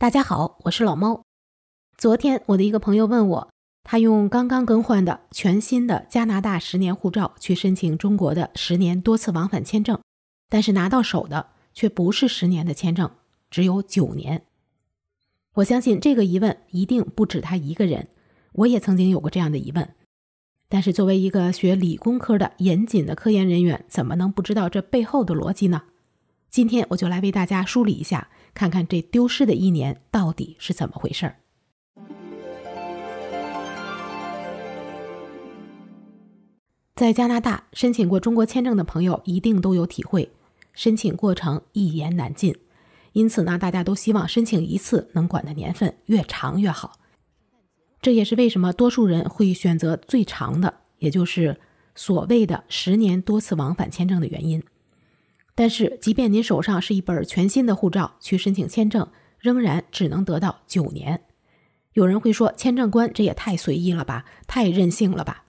大家好，我是老猫。昨天我的一个朋友问我，他用刚刚更换的全新的加拿大十年护照去申请中国的十年多次往返签证，但是拿到手的却不是十年的签证，只有九年。我相信这个疑问一定不止他一个人，我也曾经有过这样的疑问。但是作为一个学理工科的严谨的科研人员，怎么能不知道这背后的逻辑呢？今天我就来为大家梳理一下。看看这丢失的一年到底是怎么回事儿。在加拿大申请过中国签证的朋友一定都有体会，申请过程一言难尽。因此呢，大家都希望申请一次能管的年份越长越好。这也是为什么多数人会选择最长的，也就是所谓的十年多次往返签证的原因。但是，即便您手上是一本全新的护照去申请签证，仍然只能得到九年。有人会说，签证官这也太随意了吧，太任性了吧？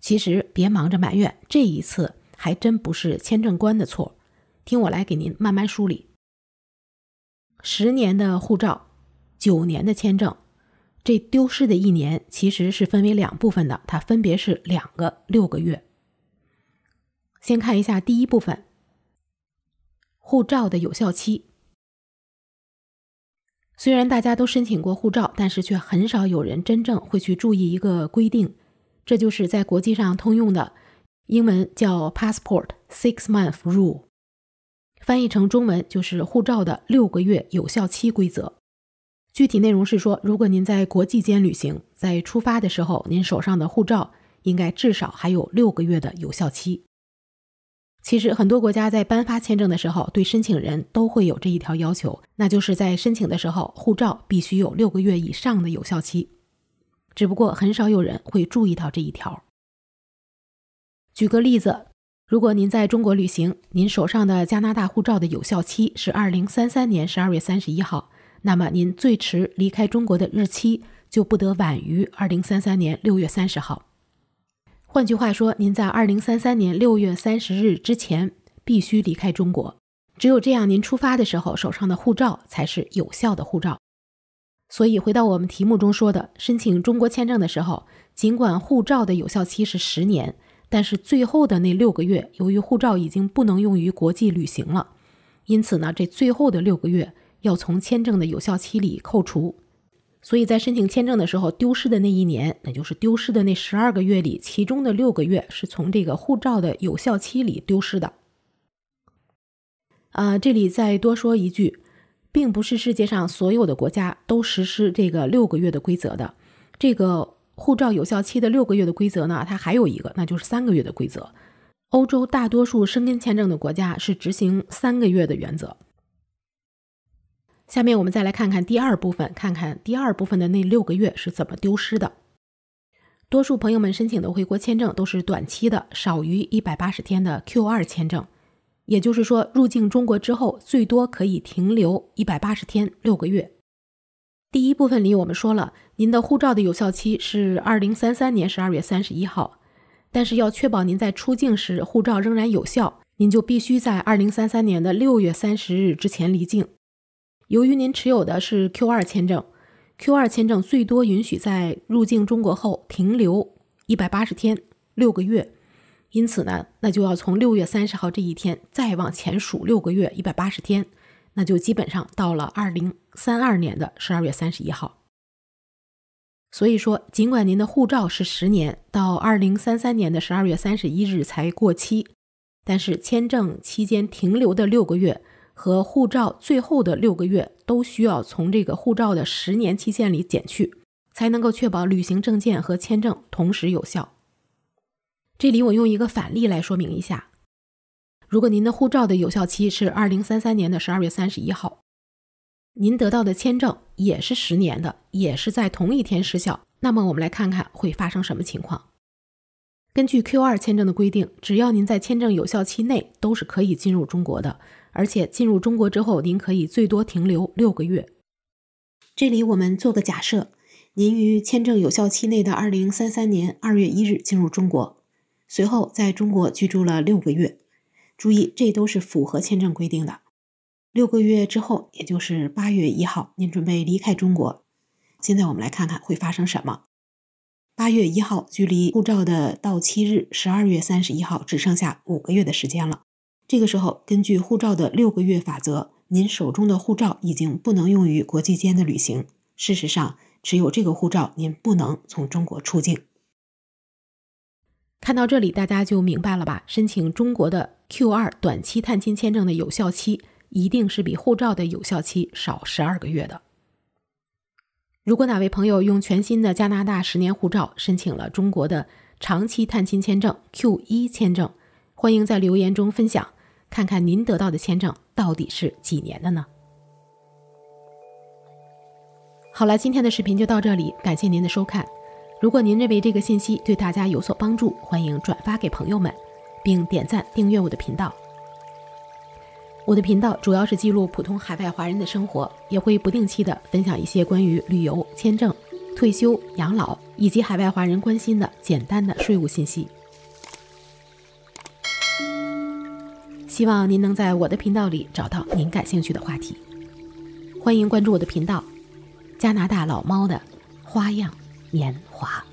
其实，别忙着埋怨，这一次还真不是签证官的错。听我来给您慢慢梳理：十年的护照，九年的签证，这丢失的一年其实是分为两部分的，它分别是两个六个月。先看一下第一部分。护照的有效期。虽然大家都申请过护照，但是却很少有人真正会去注意一个规定，这就是在国际上通用的，英文叫 passport six month rule，翻译成中文就是护照的六个月有效期规则。具体内容是说，如果您在国际间旅行，在出发的时候，您手上的护照应该至少还有六个月的有效期。其实，很多国家在颁发签证的时候，对申请人都会有这一条要求，那就是在申请的时候，护照必须有六个月以上的有效期。只不过，很少有人会注意到这一条。举个例子，如果您在中国旅行，您手上的加拿大护照的有效期是二零三三年十二月三十一号，那么您最迟离开中国的日期就不得晚于二零三三年六月三十号。换句话说，您在二零三三年六月三十日之前必须离开中国。只有这样，您出发的时候手上的护照才是有效的护照。所以，回到我们题目中说的，申请中国签证的时候，尽管护照的有效期是十年，但是最后的那六个月，由于护照已经不能用于国际旅行了，因此呢，这最后的六个月要从签证的有效期里扣除。所以在申请签证的时候，丢失的那一年，那就是丢失的那十二个月里，其中的六个月是从这个护照的有效期里丢失的。啊，这里再多说一句，并不是世界上所有的国家都实施这个六个月的规则的。这个护照有效期的六个月的规则呢，它还有一个，那就是三个月的规则。欧洲大多数申根签证的国家是执行三个月的原则。下面我们再来看看第二部分，看看第二部分的那六个月是怎么丢失的。多数朋友们申请的回国签证都是短期的，少于一百八十天的 Q 二签证，也就是说，入境中国之后最多可以停留一百八十天，六个月。第一部分里我们说了，您的护照的有效期是二零三三年十二月三十一号，但是要确保您在出境时护照仍然有效，您就必须在二零三三年的六月三十日之前离境。由于您持有的是 Q 二签证，Q 二签证最多允许在入境中国后停留一百八十天，六个月。因此呢，那就要从六月三十号这一天再往前数六个月，一百八十天，那就基本上到了二零三二年的十二月三十一号。所以说，尽管您的护照是十年，到二零三三年的十二月三十一日才过期，但是签证期间停留的六个月。和护照最后的六个月都需要从这个护照的十年期限里减去，才能够确保旅行证件和签证同时有效。这里我用一个反例来说明一下：如果您的护照的有效期是二零三三年的十二月三十一号，您得到的签证也是十年的，也是在同一天失效。那么我们来看看会发生什么情况。根据 Q2 签证的规定，只要您在签证有效期内，都是可以进入中国的。而且进入中国之后，您可以最多停留六个月。这里我们做个假设，您于签证有效期内的2033年2月1日进入中国，随后在中国居住了六个月。注意，这都是符合签证规定的。六个月之后，也就是8月1号，您准备离开中国。现在我们来看看会发生什么。八月一号，距离护照的到期日十二月三十一号只剩下五个月的时间了。这个时候，根据护照的六个月法则，您手中的护照已经不能用于国际间的旅行。事实上，持有这个护照，您不能从中国出境。看到这里，大家就明白了吧？申请中国的 Q 二短期探亲签证的有效期，一定是比护照的有效期少十二个月的。如果哪位朋友用全新的加拿大十年护照申请了中国的长期探亲签证 Q 一签证，欢迎在留言中分享，看看您得到的签证到底是几年的呢？好了，今天的视频就到这里，感谢您的收看。如果您认为这个信息对大家有所帮助，欢迎转发给朋友们，并点赞订阅我的频道。我的频道主要是记录普通海外华人的生活，也会不定期的分享一些关于旅游、签证、退休、养老以及海外华人关心的简单的税务信息。希望您能在我的频道里找到您感兴趣的话题，欢迎关注我的频道——加拿大老猫的花样年华。